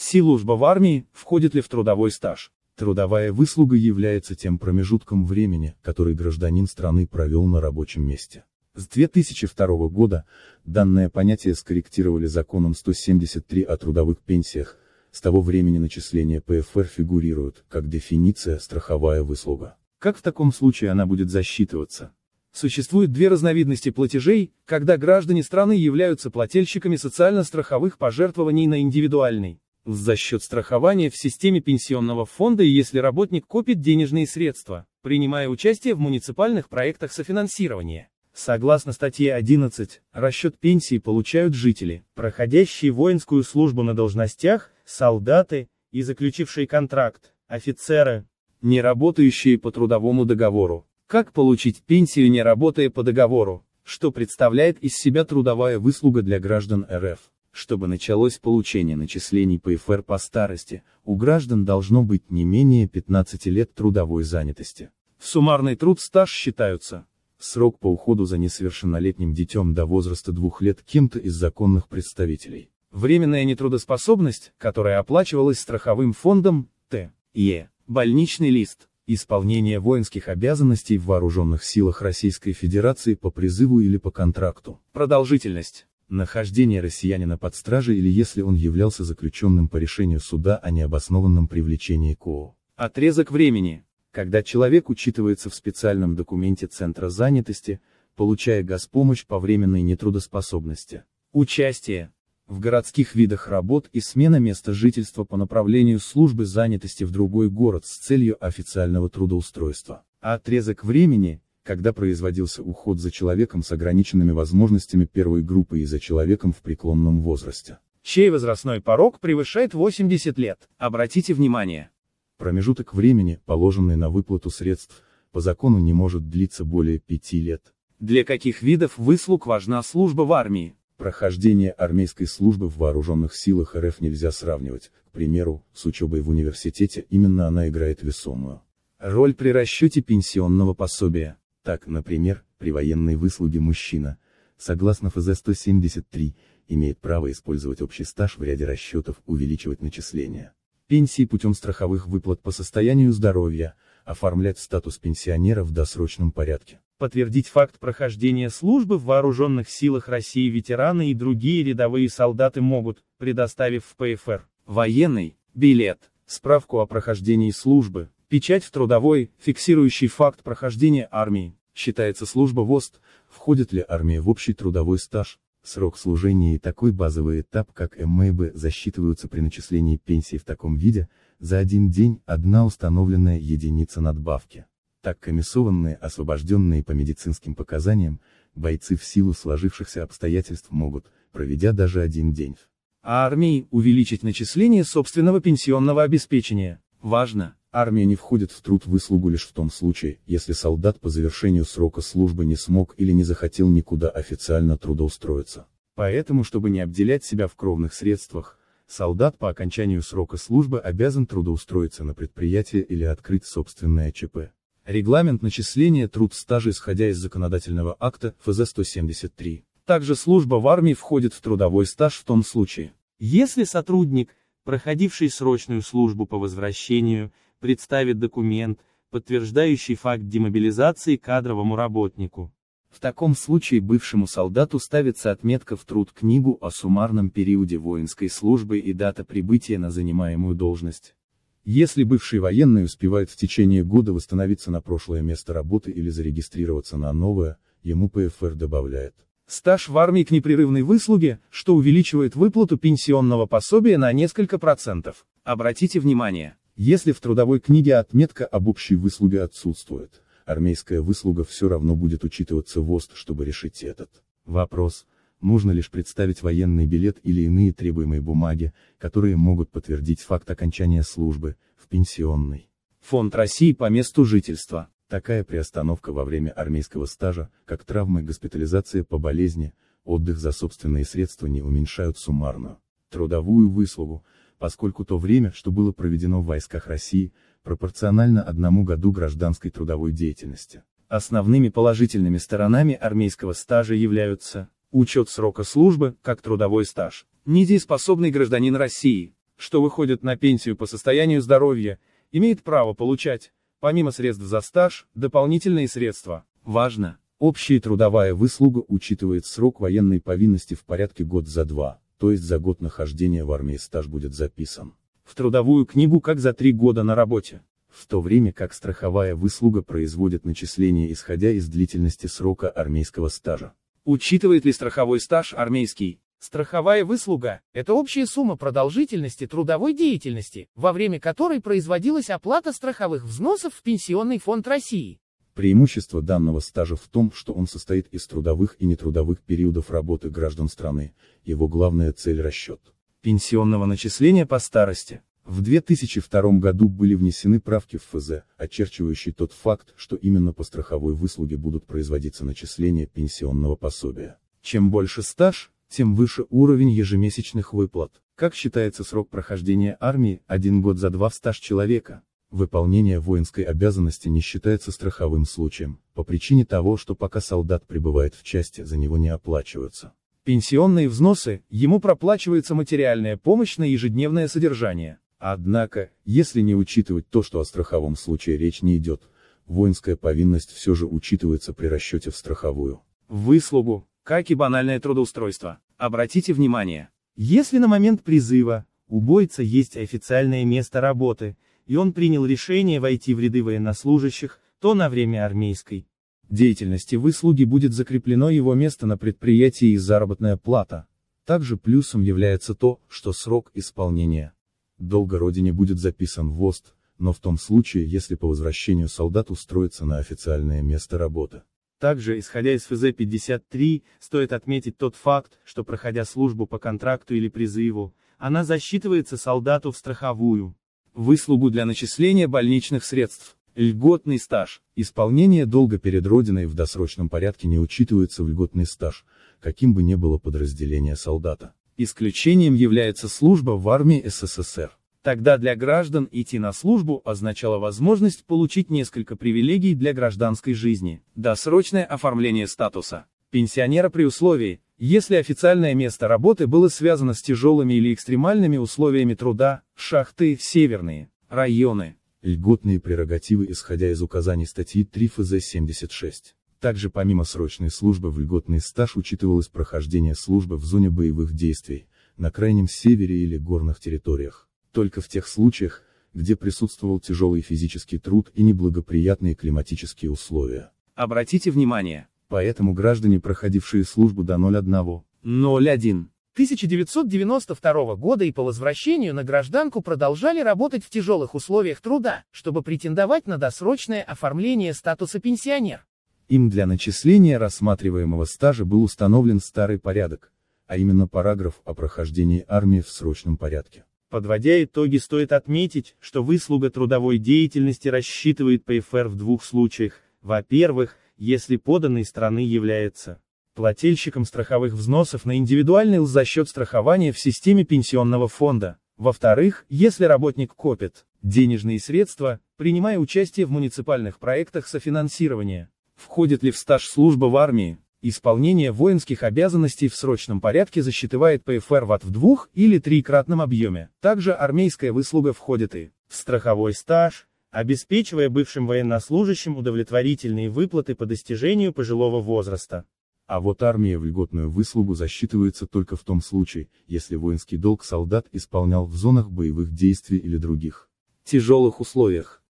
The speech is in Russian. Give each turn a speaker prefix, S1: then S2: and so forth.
S1: Служба в армии, входит ли в трудовой стаж? Трудовая выслуга является тем промежутком времени, который гражданин страны провел на рабочем месте. С 2002 года данное понятие скорректировали законом 173 о трудовых пенсиях, с того времени начисления ПФР фигурируют, как дефиниция «страховая выслуга». Как в таком случае она будет засчитываться? Существует две разновидности платежей, когда граждане страны являются плательщиками социально-страховых пожертвований на индивидуальный за счет страхования в системе пенсионного фонда и если работник копит денежные средства, принимая участие в муниципальных проектах софинансирования. Согласно статье 11, расчет пенсии получают жители, проходящие воинскую службу на должностях, солдаты и заключившие контракт, офицеры, не работающие по трудовому договору. Как получить пенсию не работая по договору? Что представляет из себя трудовая выслуга для граждан РФ? чтобы началось получение начислений по ПФР по старости, у граждан должно быть не менее 15 лет трудовой занятости. В суммарный труд стаж считаются срок по уходу за несовершеннолетним детем до возраста двух лет кем-то из законных представителей. Временная нетрудоспособность, которая оплачивалась страховым фондом, Т. Е. Больничный лист. Исполнение воинских обязанностей в Вооруженных силах Российской Федерации по призыву или по контракту. Продолжительность. Нахождение россиянина под стражей или если он являлся заключенным по решению суда а о необоснованном привлечении к КО. Отрезок времени, когда человек учитывается в специальном документе Центра занятости, получая госпомощь по временной нетрудоспособности. Участие в городских видах работ и смена места жительства по направлению службы занятости в другой город с целью официального трудоустройства. Отрезок времени, когда производился уход за человеком с ограниченными возможностями первой группы и за человеком в преклонном возрасте. Чей возрастной порог превышает 80 лет, обратите внимание. Промежуток времени, положенный на выплату средств, по закону не может длиться более 5 лет. Для каких видов выслуг важна служба в армии? Прохождение армейской службы в вооруженных силах РФ нельзя сравнивать, к примеру, с учебой в университете именно она играет весомую роль при расчете пенсионного пособия. Так, например, при военной выслуге мужчина, согласно ФЗ-173, имеет право использовать общий стаж в ряде расчетов, увеличивать начисления. Пенсии путем страховых выплат по состоянию здоровья, оформлять статус пенсионера в досрочном порядке. Подтвердить факт прохождения службы в вооруженных силах России ветераны и другие рядовые солдаты могут, предоставив в ПФР военный билет, справку о прохождении службы, печать в трудовой, фиксирующий факт прохождения армии, Считается служба ВОСТ, входит ли армия в общий трудовой стаж, срок служения и такой базовый этап, как ММБ, засчитываются при начислении пенсии в таком виде, за один день одна установленная единица надбавки. Так комиссованные, освобожденные по медицинским показаниям, бойцы в силу сложившихся обстоятельств могут, проведя даже один день. А армии увеличить начисление собственного пенсионного обеспечения. Важно, Армия не входит в труд выслугу лишь в том случае, если солдат по завершению срока службы не смог или не захотел никуда официально трудоустроиться. Поэтому, чтобы не обделять себя в кровных средствах, солдат по окончанию срока службы обязан трудоустроиться на предприятие или открыть собственное ЧП. Регламент начисления труд стажа исходя из законодательного акта ФЗ-173. Также служба в армии входит в трудовой стаж в том случае, если сотрудник, проходивший срочную службу по возвращению, представит документ, подтверждающий факт демобилизации кадровому работнику. В таком случае бывшему солдату ставится отметка в труд книгу о суммарном периоде воинской службы и дата прибытия на занимаемую должность. Если бывший военный успевает в течение года восстановиться на прошлое место работы или зарегистрироваться на новое, ему ПФР добавляет. Стаж в армии к непрерывной выслуге, что увеличивает выплату пенсионного пособия на несколько процентов. Обратите внимание, если в трудовой книге отметка об общей выслуге отсутствует, армейская выслуга все равно будет учитываться в ОСТ, чтобы решить этот вопрос, нужно лишь представить военный билет или иные требуемые бумаги, которые могут подтвердить факт окончания службы, в пенсионный фонд России по месту жительства. Такая приостановка во время армейского стажа, как травмы, госпитализация по болезни, отдых за собственные средства не уменьшают суммарную трудовую выслугу, поскольку то время, что было проведено в войсках России, пропорционально одному году гражданской трудовой деятельности. Основными положительными сторонами армейского стажа являются учет срока службы, как трудовой стаж, недееспособный гражданин России, что выходит на пенсию по состоянию здоровья, имеет право получать, помимо средств за стаж, дополнительные средства. Важно, общая трудовая выслуга учитывает срок военной повинности в порядке год за два то есть за год нахождения в армии стаж будет записан в трудовую книгу как за три года на работе, в то время как страховая выслуга производит начисление исходя из длительности срока армейского стажа. Учитывает ли страховой стаж армейский? Страховая выслуга – это общая сумма продолжительности трудовой деятельности, во время которой производилась оплата страховых взносов в Пенсионный фонд России. Преимущество данного стажа в том, что он состоит из трудовых и нетрудовых периодов работы граждан страны, его главная цель расчет пенсионного начисления по старости. В 2002 году были внесены правки в ФЗ, очерчивающие тот факт, что именно по страховой выслуге будут производиться начисления пенсионного пособия. Чем больше стаж, тем выше уровень ежемесячных выплат. Как считается срок прохождения армии, один год за два в стаж человека. Выполнение воинской обязанности не считается страховым случаем, по причине того, что пока солдат пребывает в части, за него не оплачиваются. Пенсионные взносы, ему проплачивается материальная помощь на ежедневное содержание. Однако, если не учитывать то, что о страховом случае речь не идет, воинская повинность все же учитывается при расчете в страховую. Выслугу, как и банальное трудоустройство. Обратите внимание, если на момент призыва, убойца есть официальное место работы, и он принял решение войти в ряды военнослужащих, то на время армейской деятельности выслуги будет закреплено его место на предприятии и заработная плата. Также плюсом является то, что срок исполнения долга родине будет записан в ВОСТ, но в том случае, если по возвращению солдат устроится на официальное место работы. Также, исходя из ФЗ-53, стоит отметить тот факт, что проходя службу по контракту или призыву, она засчитывается солдату в страховую. Выслугу для начисления больничных средств. Льготный стаж. Исполнение долга перед Родиной в досрочном порядке не учитывается в льготный стаж, каким бы ни было подразделение солдата. Исключением является служба в армии СССР. Тогда для граждан идти на службу означало возможность получить несколько привилегий для гражданской жизни, досрочное оформление статуса, пенсионера при условии, если официальное место работы было связано с тяжелыми или экстремальными условиями труда, шахты, северные, районы. Льготные прерогативы исходя из указаний статьи 3 ФЗ 76. Также помимо срочной службы в льготный стаж учитывалось прохождение службы в зоне боевых действий, на крайнем севере или горных территориях. Только в тех случаях, где присутствовал тяжелый физический труд и неблагоприятные климатические условия. Обратите внимание, Поэтому граждане, проходившие службу до 01. 01. 1992 года и по возвращению на гражданку продолжали работать в тяжелых условиях труда, чтобы претендовать на досрочное оформление статуса пенсионер. Им для начисления рассматриваемого стажа был установлен старый порядок, а именно параграф о прохождении армии в срочном порядке. Подводя итоги, стоит отметить, что выслуга трудовой деятельности рассчитывает ПФР в двух случаях. Во-первых, если поданной страны является плательщиком страховых взносов на индивидуальный за счет страхования в системе пенсионного фонда. Во-вторых, если работник копит денежные средства, принимая участие в муниципальных проектах софинансирования, входит ли в стаж службы в армии, исполнение воинских обязанностей в срочном порядке засчитывает ПФР ват в двух- или трикратном объеме. Также армейская выслуга входит и в страховой стаж, обеспечивая бывшим военнослужащим удовлетворительные выплаты по достижению пожилого возраста. А вот армия в льготную выслугу засчитывается только в том случае, если воинский долг солдат исполнял в зонах боевых действий или других тяжелых условиях.